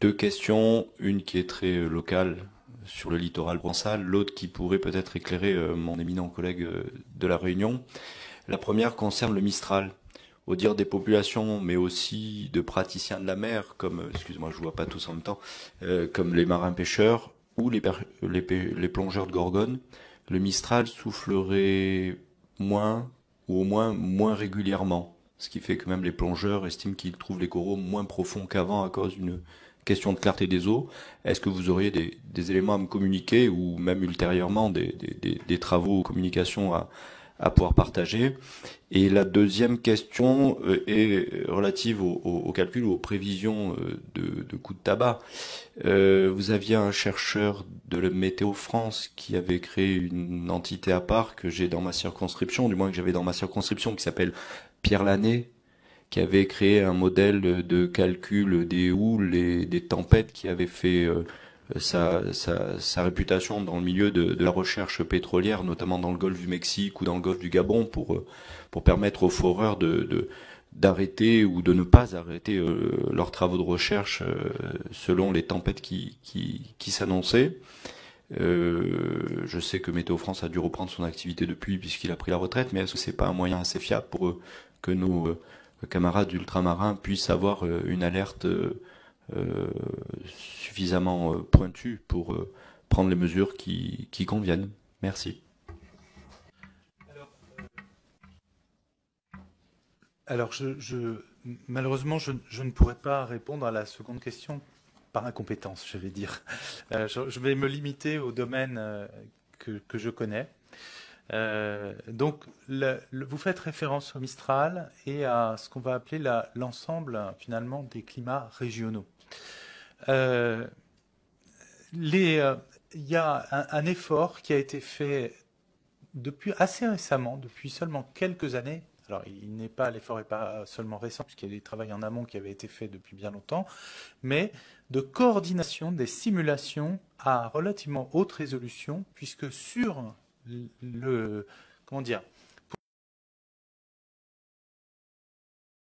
Deux questions, une qui est très euh, locale sur le littoral bronçal, l'autre qui pourrait peut-être éclairer euh, mon éminent collègue euh, de la Réunion. La première concerne le Mistral. Au dire des populations, mais aussi de praticiens de la mer, comme, excuse-moi, je vois pas tous en même temps, comme les marins pêcheurs ou les, les, les plongeurs de Gorgone, le Mistral soufflerait moins ou au moins moins régulièrement ce qui fait que même les plongeurs estiment qu'ils trouvent les coraux moins profonds qu'avant à cause d'une question de clarté des eaux. Est-ce que vous auriez des, des, éléments à me communiquer ou même ultérieurement des, des, des travaux ou communications à, à pouvoir partager. Et la deuxième question euh, est relative au, calcul ou aux prévisions euh, de, coûts de tabac. Euh, vous aviez un chercheur de la Météo France qui avait créé une entité à part que j'ai dans ma circonscription, du moins que j'avais dans ma circonscription, qui s'appelle Pierre Lanné, qui avait créé un modèle de calcul des houles et des tempêtes qui avait fait sa, sa, sa, réputation dans le milieu de, de, la recherche pétrolière, notamment dans le golfe du Mexique ou dans le golfe du Gabon, pour, euh, pour permettre aux foreurs de, de d'arrêter ou de ne pas arrêter euh, leurs travaux de recherche euh, selon les tempêtes qui, qui, qui s'annonçaient. Euh, je sais que Météo France a dû reprendre son activité depuis puisqu'il a pris la retraite, mais est-ce que c'est pas un moyen assez fiable pour que nos camarades ultramarins puissent avoir une alerte euh, suffisamment euh, pointu pour euh, prendre les mesures qui, conviennent. Merci. Alors, je, malheureusement, je, ne pourrais pas répondre à la seconde question par incompétence, je vais dire. je, vais me limiter au domaine que, que je connais. Euh, donc, vous faites référence au Mistral et à ce qu'on va appeler l'ensemble finalement des climats régionaux. Euh, euh, il y a un, effort qui a été fait depuis assez récemment, depuis seulement quelques années. Alors, il n'est pas l'effort n'est pas seulement récent puisqu'il y a des travaux en amont qui avaient été faits depuis bien longtemps, mais de coordination des simulations à relativement haute résolution, puisque sur le, comment dire,